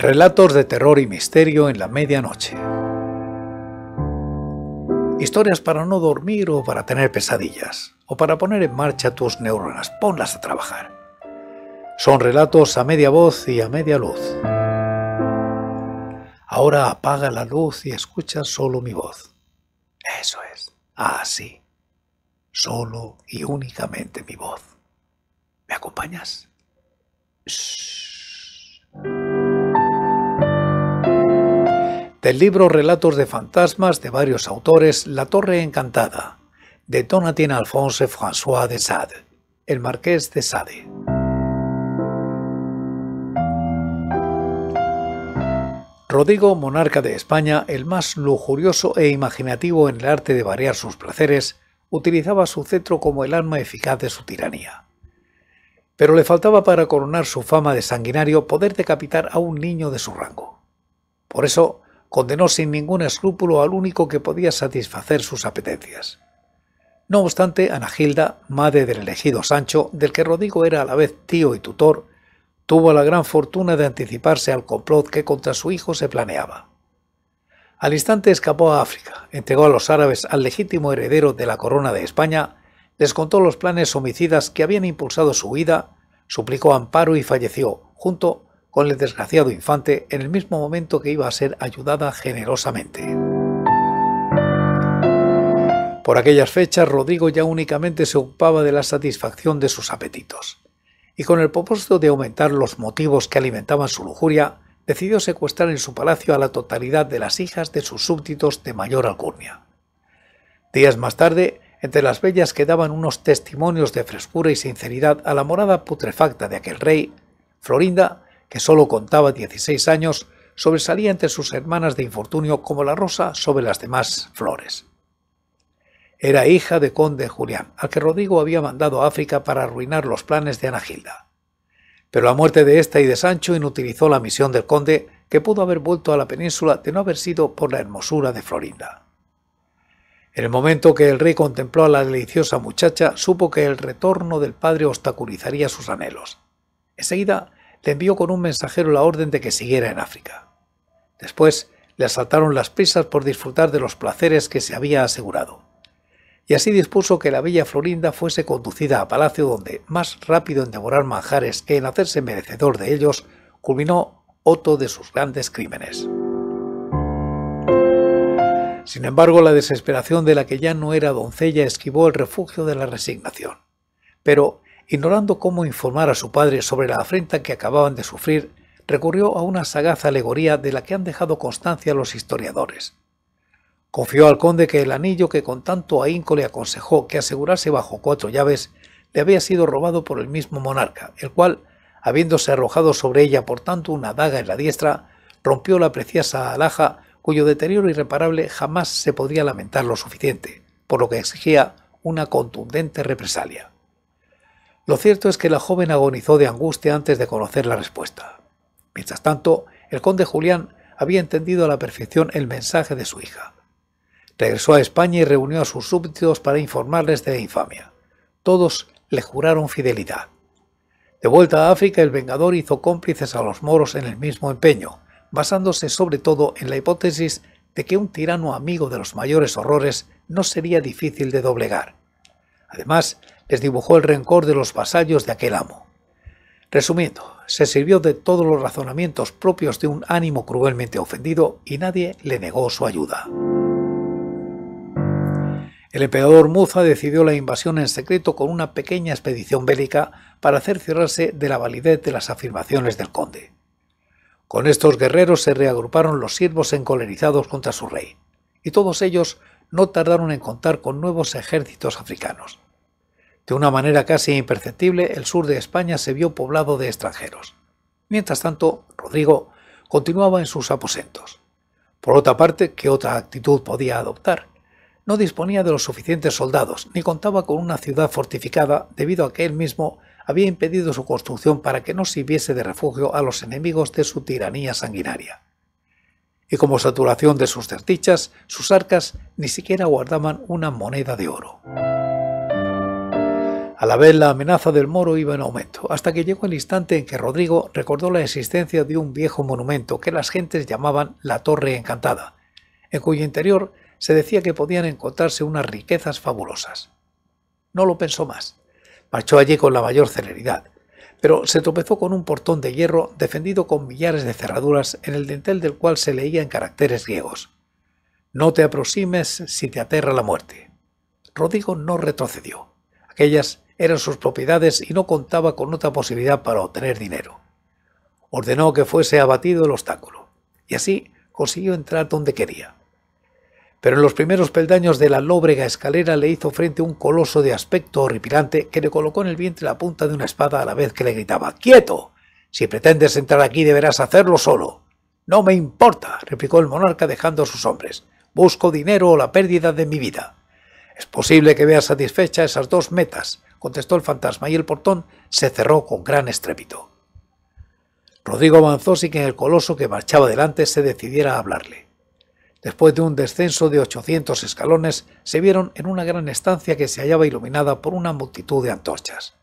Relatos de terror y misterio en la medianoche. Historias para no dormir o para tener pesadillas, o para poner en marcha tus neuronas, ponlas a trabajar. Son relatos a media voz y a media luz. Ahora apaga la luz y escucha solo mi voz. Eso es, así. Ah, solo y únicamente mi voz. ¿Me acompañas? Del libro Relatos de Fantasmas de varios autores, La Torre Encantada, de Donatien Alphonse François de Sade, el Marqués de Sade. Rodrigo, monarca de España, el más lujurioso e imaginativo en el arte de variar sus placeres, utilizaba su cetro como el arma eficaz de su tiranía. Pero le faltaba para coronar su fama de sanguinario poder decapitar a un niño de su rango. Por eso, condenó sin ningún escrúpulo al único que podía satisfacer sus apetencias. No obstante, Ana Gilda, madre del elegido Sancho, del que Rodrigo era a la vez tío y tutor, tuvo la gran fortuna de anticiparse al complot que contra su hijo se planeaba. Al instante escapó a África, entregó a los árabes al legítimo heredero de la corona de España, les contó los planes homicidas que habían impulsado su huida, suplicó amparo y falleció, junto con el desgraciado infante en el mismo momento que iba a ser ayudada generosamente. Por aquellas fechas Rodrigo ya únicamente se ocupaba de la satisfacción de sus apetitos, y con el propósito de aumentar los motivos que alimentaban su lujuria, decidió secuestrar en su palacio a la totalidad de las hijas de sus súbditos de mayor alcurnia. Días más tarde, entre las bellas que daban unos testimonios de frescura y sinceridad a la morada putrefacta de aquel rey, Florinda que solo contaba 16 años, sobresalía entre sus hermanas de infortunio como la rosa sobre las demás flores. Era hija de conde Julián, al que Rodrigo había mandado a África para arruinar los planes de Ana Gilda. Pero la muerte de ésta y de Sancho inutilizó la misión del conde, que pudo haber vuelto a la península de no haber sido por la hermosura de Florinda. En el momento que el rey contempló a la deliciosa muchacha, supo que el retorno del padre obstaculizaría sus anhelos. Enseguida le envió con un mensajero la orden de que siguiera en África. Después le asaltaron las prisas por disfrutar de los placeres que se había asegurado. Y así dispuso que la bella Florinda fuese conducida a palacio donde, más rápido en devorar manjares que en hacerse merecedor de ellos, culminó otro de sus grandes crímenes. Sin embargo, la desesperación de la que ya no era doncella esquivó el refugio de la resignación. Pero Ignorando cómo informar a su padre sobre la afrenta que acababan de sufrir, recurrió a una sagaz alegoría de la que han dejado constancia los historiadores. Confió al conde que el anillo que con tanto ahínco le aconsejó que asegurase bajo cuatro llaves le había sido robado por el mismo monarca, el cual, habiéndose arrojado sobre ella por tanto una daga en la diestra, rompió la preciosa alhaja cuyo deterioro irreparable jamás se podría lamentar lo suficiente, por lo que exigía una contundente represalia. Lo cierto es que la joven agonizó de angustia antes de conocer la respuesta. Mientras tanto, el conde Julián había entendido a la perfección el mensaje de su hija. Regresó a España y reunió a sus súbditos para informarles de la infamia. Todos le juraron fidelidad. De vuelta a África, el Vengador hizo cómplices a los moros en el mismo empeño, basándose sobre todo en la hipótesis de que un tirano amigo de los mayores horrores no sería difícil de doblegar. Además, les dibujó el rencor de los vasallos de aquel amo. Resumiendo, se sirvió de todos los razonamientos propios de un ánimo cruelmente ofendido y nadie le negó su ayuda. El emperador Muza decidió la invasión en secreto con una pequeña expedición bélica para cerciorarse de la validez de las afirmaciones del conde. Con estos guerreros se reagruparon los siervos encolerizados contra su rey, y todos ellos no tardaron en contar con nuevos ejércitos africanos. De una manera casi imperceptible, el sur de España se vio poblado de extranjeros. Mientras tanto, Rodrigo continuaba en sus aposentos. Por otra parte, ¿qué otra actitud podía adoptar? No disponía de los suficientes soldados, ni contaba con una ciudad fortificada debido a que él mismo había impedido su construcción para que no sirviese de refugio a los enemigos de su tiranía sanguinaria. Y como saturación de sus desdichas, sus arcas ni siquiera guardaban una moneda de oro. A la vez la amenaza del moro iba en aumento, hasta que llegó el instante en que Rodrigo recordó la existencia de un viejo monumento que las gentes llamaban la Torre Encantada, en cuyo interior se decía que podían encontrarse unas riquezas fabulosas. No lo pensó más. Marchó allí con la mayor celeridad, pero se tropezó con un portón de hierro defendido con millares de cerraduras en el dentel del cual se leía en caracteres griegos. No te aproximes si te aterra la muerte. Rodrigo no retrocedió. Aquellas eran sus propiedades y no contaba con otra posibilidad para obtener dinero. Ordenó que fuese abatido el obstáculo, y así consiguió entrar donde quería. Pero en los primeros peldaños de la lóbrega escalera le hizo frente un coloso de aspecto horripilante que le colocó en el vientre la punta de una espada a la vez que le gritaba ¡Quieto! Si pretendes entrar aquí deberás hacerlo solo. No me importa, replicó el monarca dejando a sus hombres. Busco dinero o la pérdida de mi vida. Es posible que veas satisfecha esas dos metas, contestó el fantasma, y el portón se cerró con gran estrépito. Rodrigo avanzó sin que el coloso que marchaba delante se decidiera a hablarle. Después de un descenso de 800 escalones, se vieron en una gran estancia que se hallaba iluminada por una multitud de antorchas.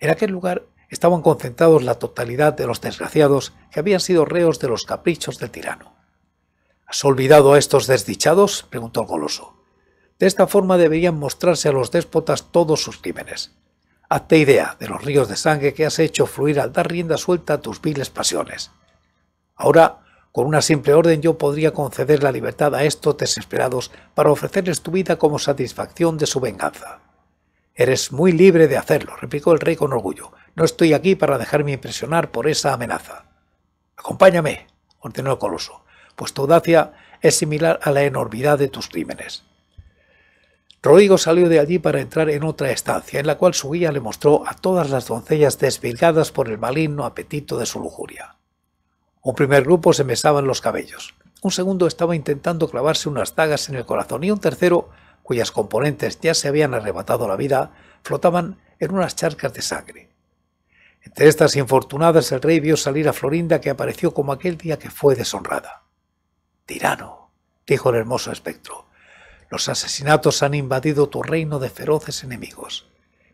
En aquel lugar estaban concentrados la totalidad de los desgraciados que habían sido reos de los caprichos del tirano. ¿Has olvidado a estos desdichados? preguntó el coloso—. De esta forma deberían mostrarse a los déspotas todos sus crímenes. Hazte idea de los ríos de sangre que has hecho fluir al dar rienda suelta a tus viles pasiones. Ahora, con una simple orden yo podría conceder la libertad a estos desesperados para ofrecerles tu vida como satisfacción de su venganza. Eres muy libre de hacerlo, replicó el rey con orgullo. No estoy aquí para dejarme impresionar por esa amenaza. Acompáñame, ordenó el coloso, pues tu audacia es similar a la enormidad de tus crímenes. Rodrigo salió de allí para entrar en otra estancia, en la cual su guía le mostró a todas las doncellas desvilgadas por el maligno apetito de su lujuria. Un primer grupo se mesaban los cabellos, un segundo estaba intentando clavarse unas dagas en el corazón y un tercero, cuyas componentes ya se habían arrebatado la vida, flotaban en unas charcas de sangre. Entre estas infortunadas el rey vio salir a Florinda que apareció como aquel día que fue deshonrada. Tirano, dijo el hermoso espectro, los asesinatos han invadido tu reino de feroces enemigos.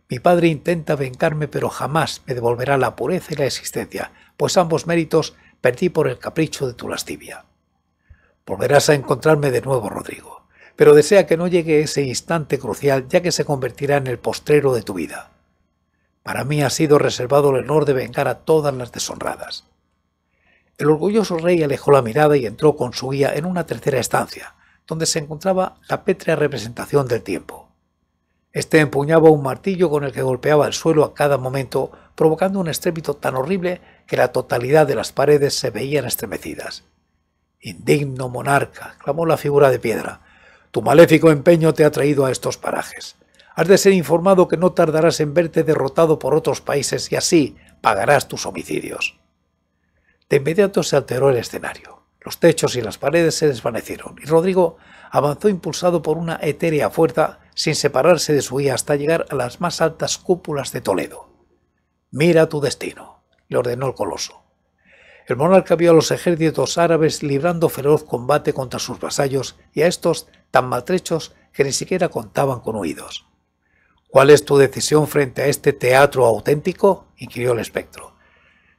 Mi padre intenta vengarme, pero jamás me devolverá la pureza y la existencia, pues ambos méritos perdí por el capricho de tu lascivia. Volverás a encontrarme de nuevo, Rodrigo, pero desea que no llegue ese instante crucial, ya que se convertirá en el postrero de tu vida. Para mí ha sido reservado el honor de vengar a todas las deshonradas. El orgulloso rey alejó la mirada y entró con su guía en una tercera estancia, donde se encontraba la pétrea representación del tiempo. Este empuñaba un martillo con el que golpeaba el suelo a cada momento, provocando un estrépito tan horrible que la totalidad de las paredes se veían estremecidas. Indigno monarca, clamó la figura de piedra, tu maléfico empeño te ha traído a estos parajes. Has de ser informado que no tardarás en verte derrotado por otros países y así pagarás tus homicidios. De inmediato se alteró el escenario. Los techos y las paredes se desvanecieron y Rodrigo avanzó impulsado por una etérea fuerza sin separarse de su guía hasta llegar a las más altas cúpulas de Toledo. Mira tu destino, le ordenó el coloso. El monarca vio a los ejércitos árabes librando feroz combate contra sus vasallos y a estos tan maltrechos que ni siquiera contaban con oídos. ¿Cuál es tu decisión frente a este teatro auténtico? inquirió el espectro.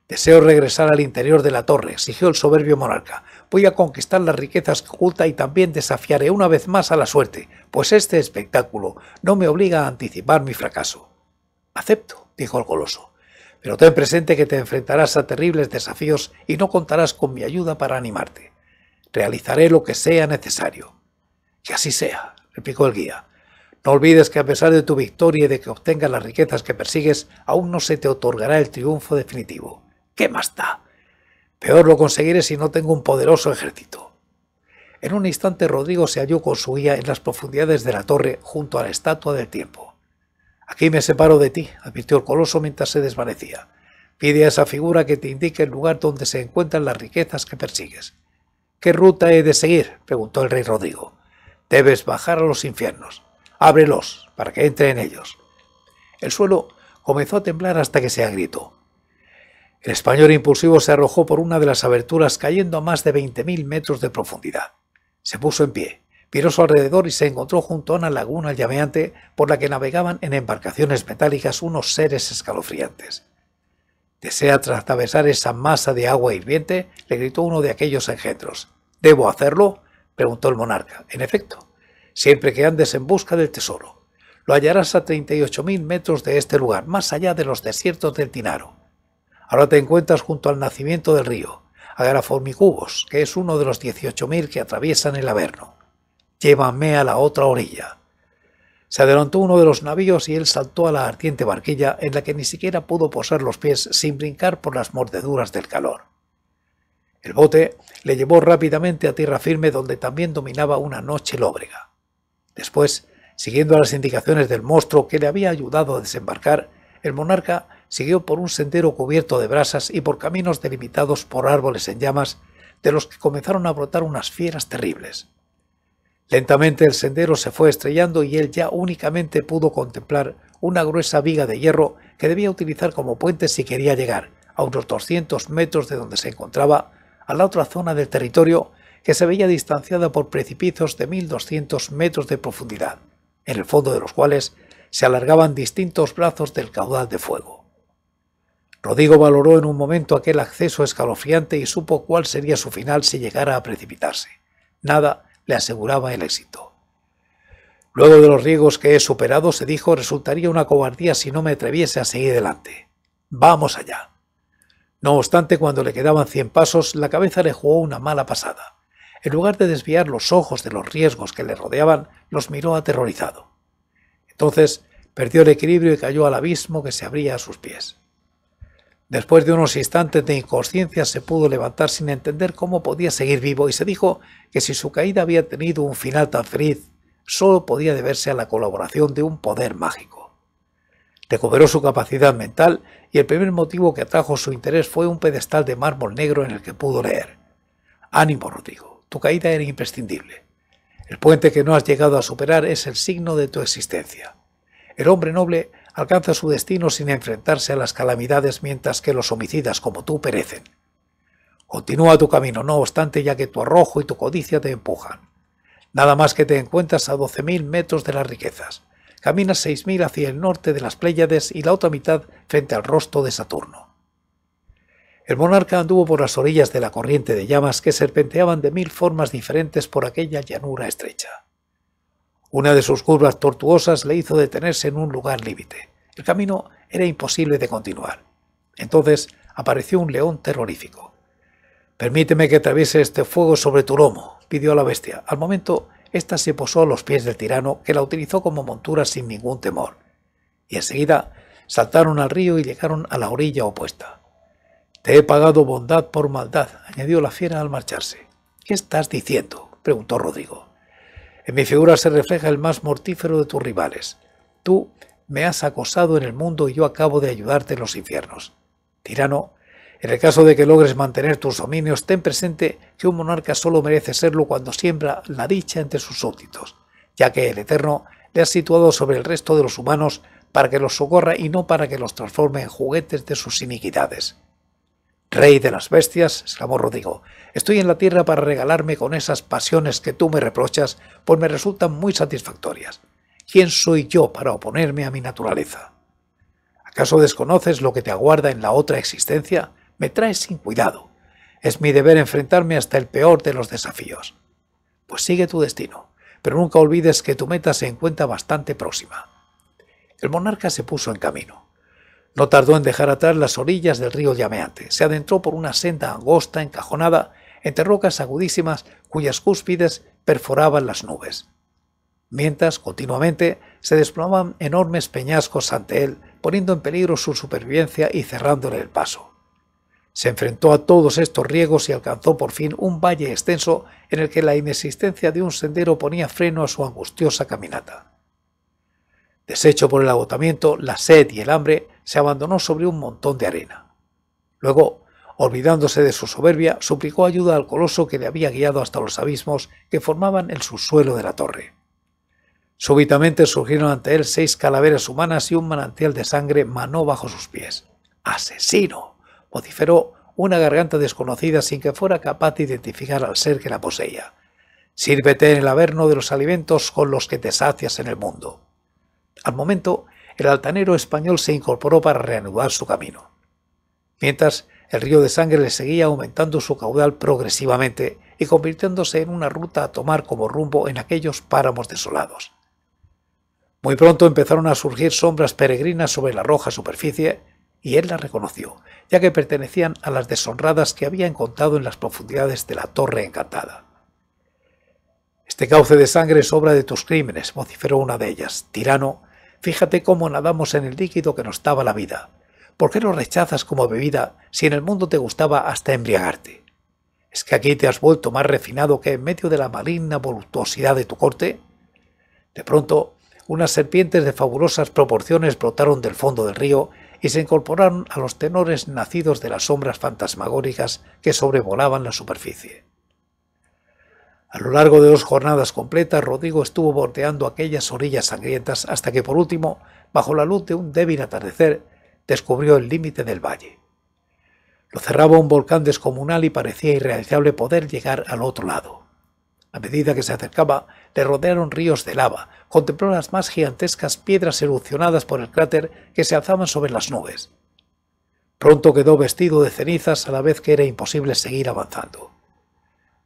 Deseo regresar al interior de la torre, exigió el soberbio monarca. Voy a conquistar las riquezas que oculta y también desafiaré una vez más a la suerte, pues este espectáculo no me obliga a anticipar mi fracaso. Acepto, dijo el coloso. pero ten presente que te enfrentarás a terribles desafíos y no contarás con mi ayuda para animarte. Realizaré lo que sea necesario. Que así sea, replicó el guía. No olvides que a pesar de tu victoria y de que obtengas las riquezas que persigues, aún no se te otorgará el triunfo definitivo. ¿Qué más da? Peor lo conseguiré si no tengo un poderoso ejército. En un instante Rodrigo se halló con su guía en las profundidades de la torre junto a la estatua del tiempo. Aquí me separo de ti, advirtió el coloso mientras se desvanecía. Pide a esa figura que te indique el lugar donde se encuentran las riquezas que persigues. ¿Qué ruta he de seguir? preguntó el rey Rodrigo. Debes bajar a los infiernos. Ábrelos para que entre en ellos. El suelo comenzó a temblar hasta que se agritó. El español impulsivo se arrojó por una de las aberturas cayendo a más de 20.000 metros de profundidad. Se puso en pie, miró su alrededor y se encontró junto a una laguna llameante por la que navegaban en embarcaciones metálicas unos seres escalofriantes. ¿Desea atravesar esa masa de agua hirviente? le gritó uno de aquellos engendros. ¿Debo hacerlo? preguntó el monarca. En efecto, siempre que andes en busca del tesoro. Lo hallarás a 38.000 metros de este lugar, más allá de los desiertos del Tinaro. Ahora te encuentras junto al nacimiento del río, a Garaformicubos, que es uno de los 18.000 que atraviesan el Averno. Llévame a la otra orilla. Se adelantó uno de los navíos y él saltó a la ardiente barquilla en la que ni siquiera pudo posar los pies sin brincar por las mordeduras del calor. El bote le llevó rápidamente a tierra firme donde también dominaba una noche lóbrega. Después, siguiendo las indicaciones del monstruo que le había ayudado a desembarcar, el monarca siguió por un sendero cubierto de brasas y por caminos delimitados por árboles en llamas, de los que comenzaron a brotar unas fieras terribles. Lentamente el sendero se fue estrellando y él ya únicamente pudo contemplar una gruesa viga de hierro que debía utilizar como puente si quería llegar, a unos 200 metros de donde se encontraba, a la otra zona del territorio que se veía distanciada por precipicios de 1.200 metros de profundidad, en el fondo de los cuales se alargaban distintos brazos del caudal de fuego. Rodrigo valoró en un momento aquel acceso escalofriante y supo cuál sería su final si llegara a precipitarse. Nada le aseguraba el éxito. Luego de los riesgos que he superado, se dijo, resultaría una cobardía si no me atreviese a seguir adelante. Vamos allá. No obstante, cuando le quedaban cien pasos, la cabeza le jugó una mala pasada. En lugar de desviar los ojos de los riesgos que le rodeaban, los miró aterrorizado. Entonces perdió el equilibrio y cayó al abismo que se abría a sus pies. Después de unos instantes de inconsciencia se pudo levantar sin entender cómo podía seguir vivo y se dijo que si su caída había tenido un final tan feliz, solo podía deberse a la colaboración de un poder mágico. Recuperó su capacidad mental y el primer motivo que atrajo su interés fue un pedestal de mármol negro en el que pudo leer. Ánimo, Rodrigo, tu caída era imprescindible. El puente que no has llegado a superar es el signo de tu existencia. El hombre noble alcanza su destino sin enfrentarse a las calamidades mientras que los homicidas como tú perecen. Continúa tu camino, no obstante, ya que tu arrojo y tu codicia te empujan. Nada más que te encuentras a 12.000 metros de las riquezas. Caminas 6.000 hacia el norte de las Pléyades y la otra mitad frente al rostro de Saturno. El monarca anduvo por las orillas de la corriente de llamas que serpenteaban de mil formas diferentes por aquella llanura estrecha. Una de sus curvas tortuosas le hizo detenerse en un lugar límite. El camino era imposible de continuar. Entonces apareció un león terrorífico. Permíteme que atraviese este fuego sobre tu lomo, pidió a la bestia. Al momento, ésta se posó a los pies del tirano, que la utilizó como montura sin ningún temor. Y enseguida saltaron al río y llegaron a la orilla opuesta. Te he pagado bondad por maldad, añadió la fiera al marcharse. ¿Qué estás diciendo? preguntó Rodrigo. En mi figura se refleja el más mortífero de tus rivales. Tú me has acosado en el mundo y yo acabo de ayudarte en los infiernos. Tirano, en el caso de que logres mantener tus dominios, ten presente que un monarca solo merece serlo cuando siembra la dicha entre sus súbditos, ya que el Eterno le ha situado sobre el resto de los humanos para que los socorra y no para que los transforme en juguetes de sus iniquidades. Rey de las bestias, exclamó Rodrigo, estoy en la tierra para regalarme con esas pasiones que tú me reprochas, pues me resultan muy satisfactorias. ¿Quién soy yo para oponerme a mi naturaleza? ¿Acaso desconoces lo que te aguarda en la otra existencia? Me traes sin cuidado. Es mi deber enfrentarme hasta el peor de los desafíos. Pues sigue tu destino, pero nunca olvides que tu meta se encuentra bastante próxima. El monarca se puso en camino. No tardó en dejar atrás las orillas del río llameante. Se adentró por una senda angosta, encajonada, entre rocas agudísimas cuyas cúspides perforaban las nubes mientras continuamente se desplomaban enormes peñascos ante él, poniendo en peligro su supervivencia y cerrándole el paso. Se enfrentó a todos estos riegos y alcanzó por fin un valle extenso en el que la inexistencia de un sendero ponía freno a su angustiosa caminata. Deshecho por el agotamiento, la sed y el hambre, se abandonó sobre un montón de arena. Luego, olvidándose de su soberbia, suplicó ayuda al coloso que le había guiado hasta los abismos que formaban el subsuelo de la torre. Súbitamente surgieron ante él seis calaveras humanas y un manantial de sangre manó bajo sus pies. ¡Asesino! vociferó una garganta desconocida sin que fuera capaz de identificar al ser que la poseía. Sírvete en el averno de los alimentos con los que te sacias en el mundo. Al momento, el altanero español se incorporó para reanudar su camino. Mientras, el río de sangre le seguía aumentando su caudal progresivamente y convirtiéndose en una ruta a tomar como rumbo en aquellos páramos desolados. Muy pronto empezaron a surgir sombras peregrinas sobre la roja superficie y él las reconoció, ya que pertenecían a las deshonradas que había encontrado en las profundidades de la Torre Encantada. Este cauce de sangre es obra de tus crímenes, vociferó una de ellas. Tirano, fíjate cómo nadamos en el líquido que nos daba la vida. ¿Por qué lo rechazas como bebida si en el mundo te gustaba hasta embriagarte? ¿Es que aquí te has vuelto más refinado que en medio de la maligna voluptuosidad de tu corte? De pronto, unas serpientes de fabulosas proporciones brotaron del fondo del río y se incorporaron a los tenores nacidos de las sombras fantasmagóricas que sobrevolaban la superficie. A lo largo de dos jornadas completas, Rodrigo estuvo bordeando aquellas orillas sangrientas hasta que por último, bajo la luz de un débil atardecer, descubrió el límite del valle. Lo cerraba un volcán descomunal y parecía irrealizable poder llegar al otro lado. A medida que se acercaba, le rodearon ríos de lava, contempló las más gigantescas piedras erupcionadas por el cráter que se alzaban sobre las nubes. Pronto quedó vestido de cenizas a la vez que era imposible seguir avanzando.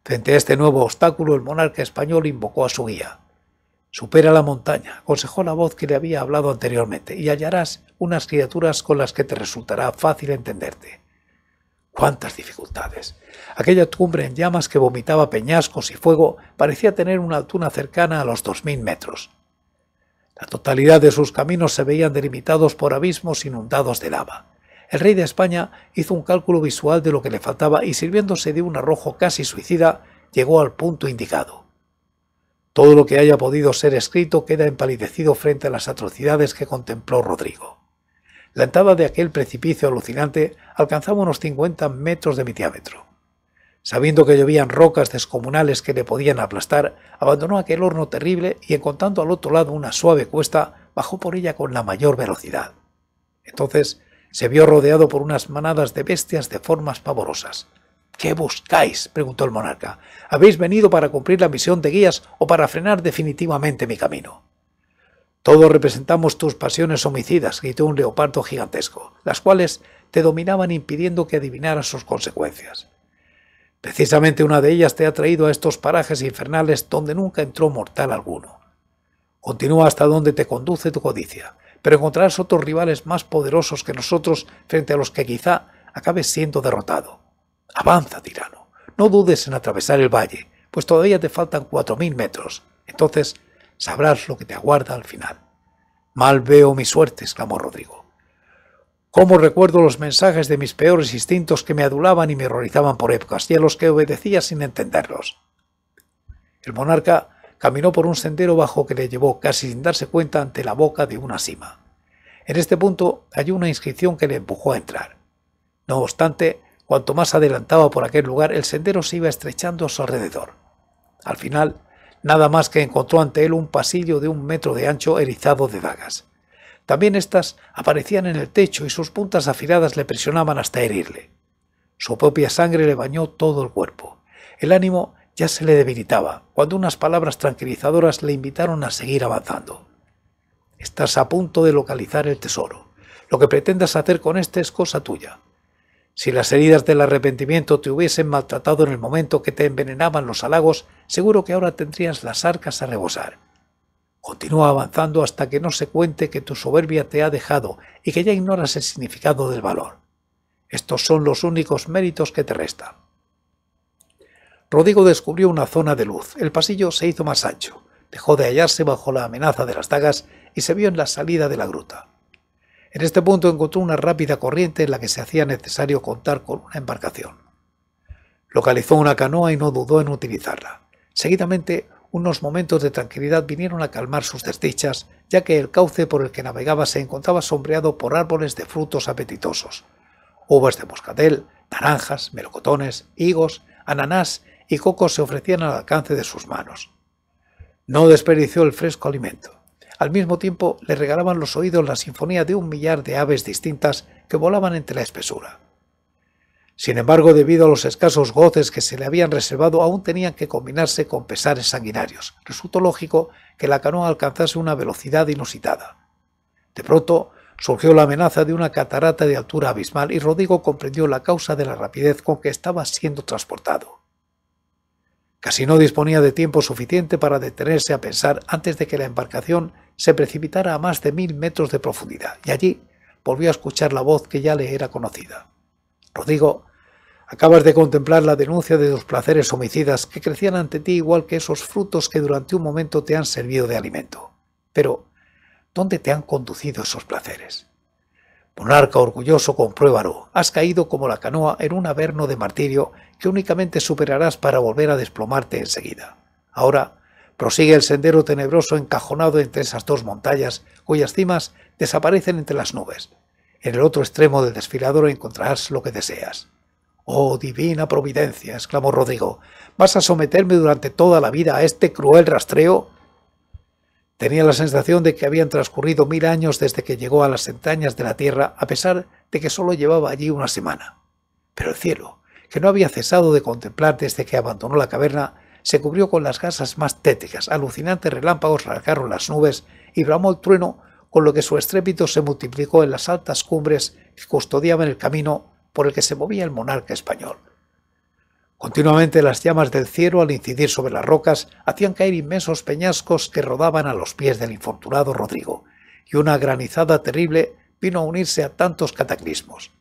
Frente a este nuevo obstáculo, el monarca español invocó a su guía. Supera la montaña, aconsejó la voz que le había hablado anteriormente, y hallarás unas criaturas con las que te resultará fácil entenderte cuántas dificultades. Aquella cumbre en llamas que vomitaba peñascos y fuego parecía tener una altura cercana a los 2.000 metros. La totalidad de sus caminos se veían delimitados por abismos inundados de lava. El rey de España hizo un cálculo visual de lo que le faltaba y sirviéndose de un arrojo casi suicida, llegó al punto indicado. Todo lo que haya podido ser escrito queda empalidecido frente a las atrocidades que contempló Rodrigo. La entrada de aquel precipicio alucinante alcanzaba unos 50 metros de mi diámetro. Sabiendo que llovían rocas descomunales que le podían aplastar, abandonó aquel horno terrible y encontrando al otro lado una suave cuesta, bajó por ella con la mayor velocidad. Entonces se vio rodeado por unas manadas de bestias de formas pavorosas. ¿Qué buscáis? preguntó el monarca. ¿Habéis venido para cumplir la misión de guías o para frenar definitivamente mi camino? Todos representamos tus pasiones homicidas, gritó un leopardo gigantesco, las cuales te dominaban impidiendo que adivinaras sus consecuencias. Precisamente una de ellas te ha traído a estos parajes infernales donde nunca entró mortal alguno. Continúa hasta donde te conduce tu codicia, pero encontrarás otros rivales más poderosos que nosotros frente a los que quizá acabes siendo derrotado. Avanza, tirano. No dudes en atravesar el valle, pues todavía te faltan cuatro mil metros. Entonces sabrás lo que te aguarda al final. Mal veo mi suerte, exclamó Rodrigo. ¿Cómo recuerdo los mensajes de mis peores instintos que me adulaban y me horrorizaban por épocas y a los que obedecía sin entenderlos? El monarca caminó por un sendero bajo que le llevó, casi sin darse cuenta, ante la boca de una cima. En este punto halló una inscripción que le empujó a entrar. No obstante, cuanto más adelantaba por aquel lugar, el sendero se iba estrechando a su alrededor. Al final, nada más que encontró ante él un pasillo de un metro de ancho erizado de dagas. También éstas aparecían en el techo y sus puntas afiladas le presionaban hasta herirle. Su propia sangre le bañó todo el cuerpo. El ánimo ya se le debilitaba cuando unas palabras tranquilizadoras le invitaron a seguir avanzando. Estás a punto de localizar el tesoro. Lo que pretendas hacer con este es cosa tuya. Si las heridas del arrepentimiento te hubiesen maltratado en el momento que te envenenaban los halagos, seguro que ahora tendrías las arcas a rebosar. Continúa avanzando hasta que no se cuente que tu soberbia te ha dejado y que ya ignoras el significado del valor. Estos son los únicos méritos que te restan. Rodrigo descubrió una zona de luz. El pasillo se hizo más ancho. Dejó de hallarse bajo la amenaza de las dagas y se vio en la salida de la gruta. En este punto encontró una rápida corriente en la que se hacía necesario contar con una embarcación. Localizó una canoa y no dudó en utilizarla. Seguidamente, unos momentos de tranquilidad vinieron a calmar sus desdichas, ya que el cauce por el que navegaba se encontraba sombreado por árboles de frutos apetitosos. Uvas de moscatel, naranjas, melocotones, higos, ananás y cocos se ofrecían al alcance de sus manos. No desperdició el fresco alimento. Al mismo tiempo le regalaban los oídos la sinfonía de un millar de aves distintas que volaban entre la espesura. Sin embargo, debido a los escasos goces que se le habían reservado, aún tenían que combinarse con pesares sanguinarios. Resultó lógico que la canoa alcanzase una velocidad inusitada. De pronto, surgió la amenaza de una catarata de altura abismal y Rodrigo comprendió la causa de la rapidez con que estaba siendo transportado. Casi no disponía de tiempo suficiente para detenerse a pensar antes de que la embarcación se precipitara a más de mil metros de profundidad, y allí volvió a escuchar la voz que ya le era conocida. Rodrigo, acabas de contemplar la denuncia de los placeres homicidas que crecían ante ti igual que esos frutos que durante un momento te han servido de alimento. Pero, ¿dónde te han conducido esos placeres? Monarca orgulloso, compruébalo. Has caído como la canoa en un averno de martirio que únicamente superarás para volver a desplomarte enseguida. Ahora, prosigue el sendero tenebroso encajonado entre esas dos montañas cuyas cimas desaparecen entre las nubes. En el otro extremo del desfilador encontrarás lo que deseas. Oh, divina providencia, exclamó Rodrigo, ¿vas a someterme durante toda la vida a este cruel rastreo? Tenía la sensación de que habían transcurrido mil años desde que llegó a las entrañas de la Tierra, a pesar de que solo llevaba allí una semana. Pero el cielo, que no había cesado de contemplar desde que abandonó la caverna, se cubrió con las gasas más tétricas, alucinantes relámpagos rasgaron las nubes y bramó el trueno, con lo que su estrépito se multiplicó en las altas cumbres que custodiaban el camino por el que se movía el monarca español. Continuamente las llamas del cielo al incidir sobre las rocas hacían caer inmensos peñascos que rodaban a los pies del infortunado Rodrigo, y una granizada terrible vino a unirse a tantos cataclismos.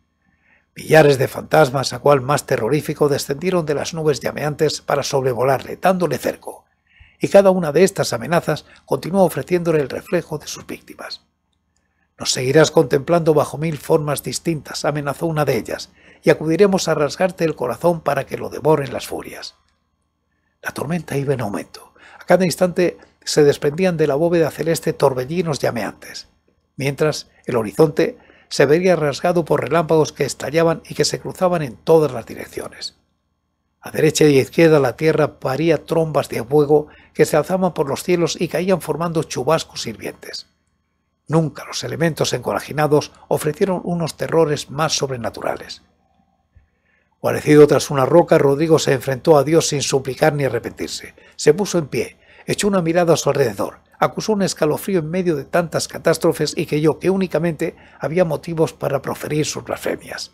Millares de fantasmas, a cual más terrorífico, descendieron de las nubes llameantes para sobrevolarle, dándole cerco, y cada una de estas amenazas continuó ofreciéndole el reflejo de sus víctimas. Nos seguirás contemplando bajo mil formas distintas, amenazó una de ellas, y acudiremos a rasgarte el corazón para que lo devoren las furias. La tormenta iba en aumento. A cada instante se desprendían de la bóveda celeste torbellinos llameantes, mientras el horizonte se veía rasgado por relámpagos que estallaban y que se cruzaban en todas las direcciones. A derecha y a izquierda la tierra paría trombas de fuego que se alzaban por los cielos y caían formando chubascos hirvientes. Nunca los elementos encorajinados ofrecieron unos terrores más sobrenaturales. Guarecido tras una roca, Rodrigo se enfrentó a Dios sin suplicar ni arrepentirse. Se puso en pie, echó una mirada a su alrededor, acusó un escalofrío en medio de tantas catástrofes y creyó que únicamente había motivos para proferir sus blasfemias.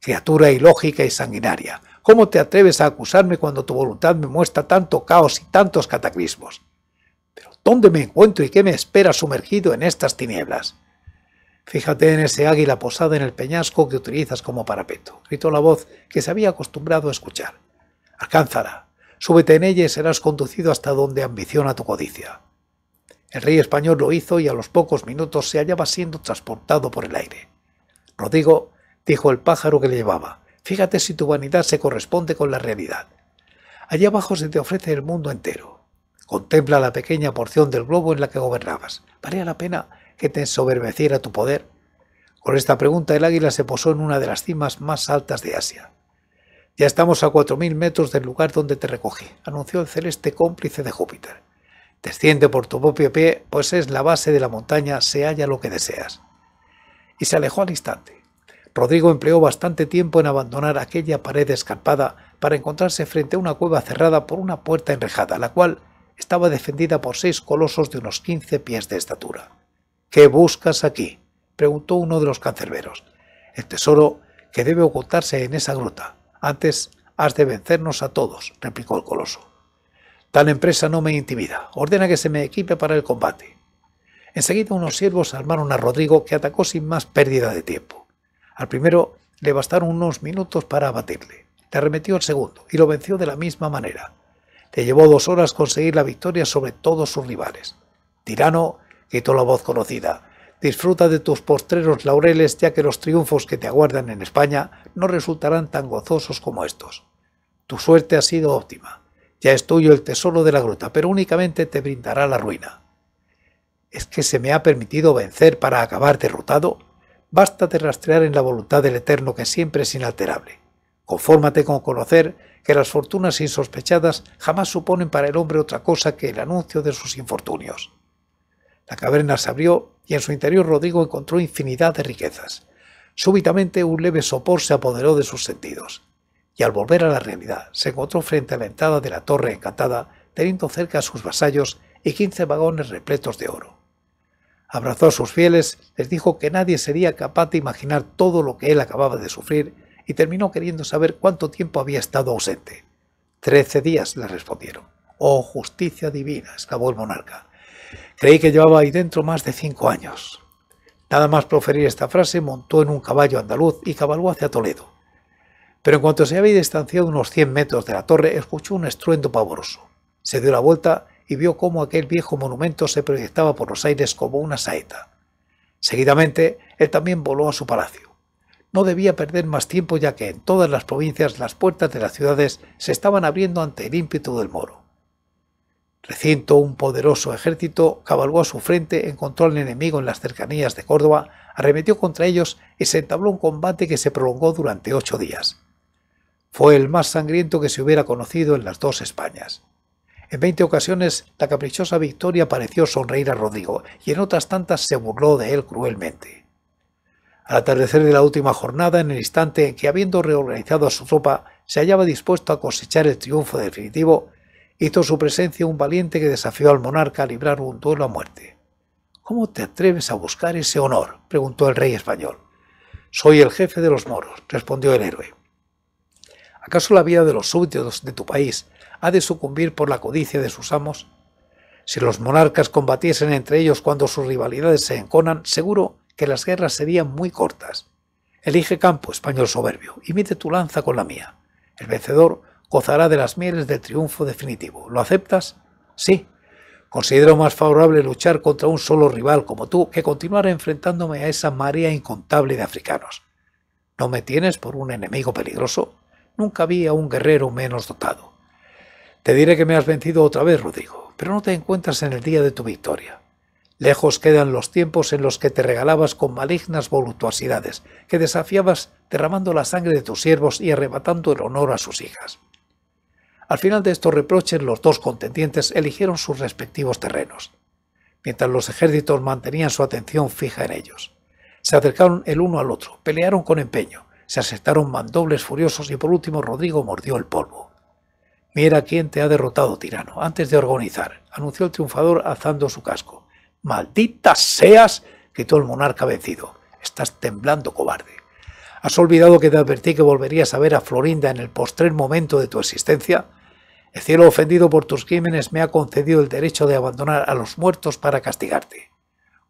Criatura ilógica y sanguinaria, ¿cómo te atreves a acusarme cuando tu voluntad me muestra tanto caos y tantos cataclismos? Pero ¿dónde me encuentro y qué me espera sumergido en estas tinieblas? Fíjate en ese águila posada en el peñasco que utilizas como parapeto, gritó la voz que se había acostumbrado a escuchar. Alcánzala, súbete en ella y serás conducido hasta donde ambiciona tu codicia. El rey español lo hizo y a los pocos minutos se hallaba siendo transportado por el aire. Rodrigo, dijo el pájaro que le llevaba, fíjate si tu vanidad se corresponde con la realidad. Allá abajo se te ofrece el mundo entero. Contempla la pequeña porción del globo en la que gobernabas. Vale la pena que te ensoberbeciera tu poder? Con esta pregunta el águila se posó en una de las cimas más altas de Asia. Ya estamos a cuatro mil metros del lugar donde te recogí, anunció el celeste cómplice de Júpiter. Desciende por tu propio pie, pues es la base de la montaña, se halla lo que deseas. Y se alejó al instante. Rodrigo empleó bastante tiempo en abandonar aquella pared escarpada para encontrarse frente a una cueva cerrada por una puerta enrejada, la cual estaba defendida por seis colosos de unos 15 pies de estatura. ¿Qué buscas aquí? preguntó uno de los cancerberos. El tesoro que debe ocultarse en esa gruta. Antes has de vencernos a todos, replicó el coloso. Tal empresa no me intimida. Ordena que se me equipe para el combate. Enseguida unos siervos armaron a Rodrigo, que atacó sin más pérdida de tiempo. Al primero le bastaron unos minutos para abatirle. Le arremetió el segundo y lo venció de la misma manera. Le llevó dos horas conseguir la victoria sobre todos sus rivales. Tirano gritó la voz conocida. Disfruta de tus postreros laureles, ya que los triunfos que te aguardan en España no resultarán tan gozosos como estos. Tu suerte ha sido óptima. Ya es tuyo el tesoro de la gruta, pero únicamente te brindará la ruina. ¿Es que se me ha permitido vencer para acabar derrotado? Basta de rastrear en la voluntad del Eterno que siempre es inalterable. Confórmate con conocer que las fortunas insospechadas jamás suponen para el hombre otra cosa que el anuncio de sus infortunios. La caverna se abrió y en su interior Rodrigo encontró infinidad de riquezas. Súbitamente un leve sopor se apoderó de sus sentidos, y al volver a la realidad se encontró frente a la entrada de la torre encantada, teniendo cerca a sus vasallos y quince vagones repletos de oro. Abrazó a sus fieles, les dijo que nadie sería capaz de imaginar todo lo que él acababa de sufrir y terminó queriendo saber cuánto tiempo había estado ausente. Trece días, le respondieron. Oh, justicia divina, exclamó el monarca. Creí que llevaba ahí dentro más de cinco años. Nada más proferir esta frase, montó en un caballo andaluz y cabalgó hacia Toledo. Pero en cuanto se había distanciado unos 100 metros de la torre, escuchó un estruendo pavoroso. Se dio la vuelta y vio cómo aquel viejo monumento se proyectaba por los aires como una saeta. Seguidamente, él también voló a su palacio. No debía perder más tiempo ya que en todas las provincias las puertas de las ciudades se estaban abriendo ante el ímpetu del moro recinto, un poderoso ejército cabalgó a su frente, encontró al enemigo en las cercanías de Córdoba, arremetió contra ellos y se entabló un combate que se prolongó durante ocho días. Fue el más sangriento que se hubiera conocido en las dos Españas. En veinte ocasiones la caprichosa victoria pareció sonreír a Rodrigo y en otras tantas se burló de él cruelmente. Al atardecer de la última jornada, en el instante en que, habiendo reorganizado a su tropa, se hallaba dispuesto a cosechar el triunfo definitivo, hizo su presencia un valiente que desafió al monarca a librar un duelo a muerte. ¿Cómo te atreves a buscar ese honor? preguntó el rey español. Soy el jefe de los moros, respondió el héroe. ¿Acaso la vida de los súbditos de tu país ha de sucumbir por la codicia de sus amos? Si los monarcas combatiesen entre ellos cuando sus rivalidades se enconan, seguro que las guerras serían muy cortas. Elige campo, español soberbio, y mide tu lanza con la mía. El vencedor gozará de las mieles del triunfo definitivo. ¿Lo aceptas? Sí. Considero más favorable luchar contra un solo rival como tú que continuar enfrentándome a esa marea incontable de africanos. ¿No me tienes por un enemigo peligroso? Nunca vi a un guerrero menos dotado. Te diré que me has vencido otra vez, Rodrigo, pero no te encuentras en el día de tu victoria. Lejos quedan los tiempos en los que te regalabas con malignas voluptuosidades, que desafiabas derramando la sangre de tus siervos y arrebatando el honor a sus hijas. Al final de estos reproches, los dos contendientes eligieron sus respectivos terrenos, mientras los ejércitos mantenían su atención fija en ellos. Se acercaron el uno al otro, pelearon con empeño, se asestaron mandobles furiosos y por último Rodrigo mordió el polvo. Mira quién te ha derrotado, tirano, antes de organizar, anunció el triunfador alzando su casco. ¡Maldita seas! gritó el monarca vencido. Estás temblando, cobarde. ¿Has olvidado que te advertí que volverías a ver a Florinda en el postrer momento de tu existencia? El cielo ofendido por tus crímenes me ha concedido el derecho de abandonar a los muertos para castigarte.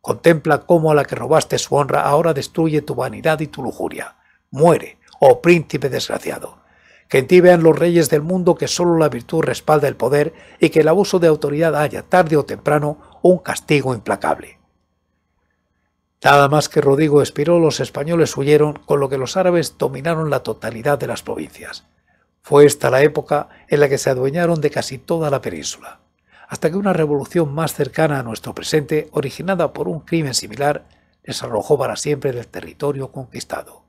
Contempla cómo a la que robaste su honra ahora destruye tu vanidad y tu lujuria. Muere, oh príncipe desgraciado. Que en ti vean los reyes del mundo que sólo la virtud respalda el poder y que el abuso de autoridad haya, tarde o temprano, un castigo implacable. Nada más que Rodrigo expiró, los españoles huyeron, con lo que los árabes dominaron la totalidad de las provincias. Fue esta la época en la que se adueñaron de casi toda la península, hasta que una revolución más cercana a nuestro presente, originada por un crimen similar, les arrojó para siempre del territorio conquistado.